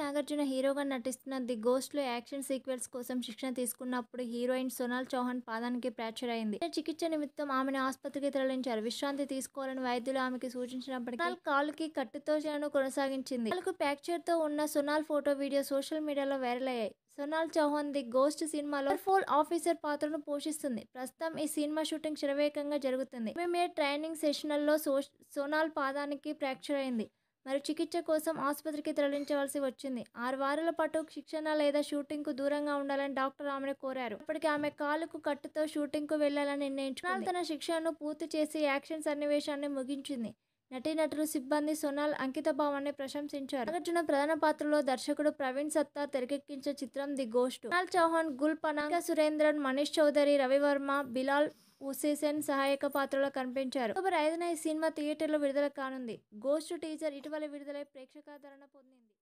నాగార్జున హీరోగా నటిస్తున్న the గోస్ట్లో action sequels కోసం శిక్షణ తీసుకున్నప్పుడు హీరోయిన్ సోనాల్ చౌహాన్ పాదానికి ఫ్రాక్చర్ అయింది చికిత్స నిమిత్తం ఆమెను ఆసుపత్రికి తరలించారు విశ్రాంతి తీసుకోవాలని వైద్యులు ఆమెకి సూచించినప్పటికీ సోనాల్ కాలుకి కట్టుతో చేయను కొనసాగించింది కాలుకు తో ఉన్న సోనాల్ ఫోటో వీడియో సోషల్ మీడియాలో వైరల్ అయ్యాయి సోనాల్ చౌహాన్ ది గోస్ట్ సినిమాలో ఫోల్ ఆఫీసర్ పాత్రను పోషిస్తుంది ప్రస్తుతం ఈ సినిమా షూటింగ్ శరవేగంగా జరుగుతుంది మేము ట్రైనింగ్ సెషన్లలో సోనాల్ పాదానికి ఫ్రాక్చర్ అయింది మరి చికిత్స కోసం ఆసుపత్రికి తరలించవలసి వచ్చింది ఆరు వారాల పాటు శిక్షణ లేదా షూటింగ్ కు దూరంగా ఉండాలని డాక్టర్ ఆమెను కోరారు అప్పటికి ఆమె కాలుకు కట్టుతో షూటింగ్ కు వెళ్లాలని నిర్ణయించుకున్నాను తన శిక్షణను పూర్తి చేసి యాక్షన్ సన్నివేశాన్ని ముగించింది నటులు సిబ్బంది అంకిత అంకితభావాన్ని ప్రశంసించారు నాగార్జున ప్రధాన పాత్రలో దర్శకుడు ప్రవీణ్ సత్తా తెరకెక్కించే చిత్రం ది గోస్ట్ సొనాల్ చౌహాన్ గుల్ పనాంగ సురేంద్రన్ మనీష్ చౌదరి రవివర్మ బిలాల్ ఉసేసేన్ సహాయక పాత్రలో కనిపించారు అక్టోబర్ ఐదున ఈ సినిమా థియేటర్లో విడుదల కానుంది గోస్ట్ టీజర్ ఇటీవల విడుదలై ప్రేక్షకాదరణ పొందింది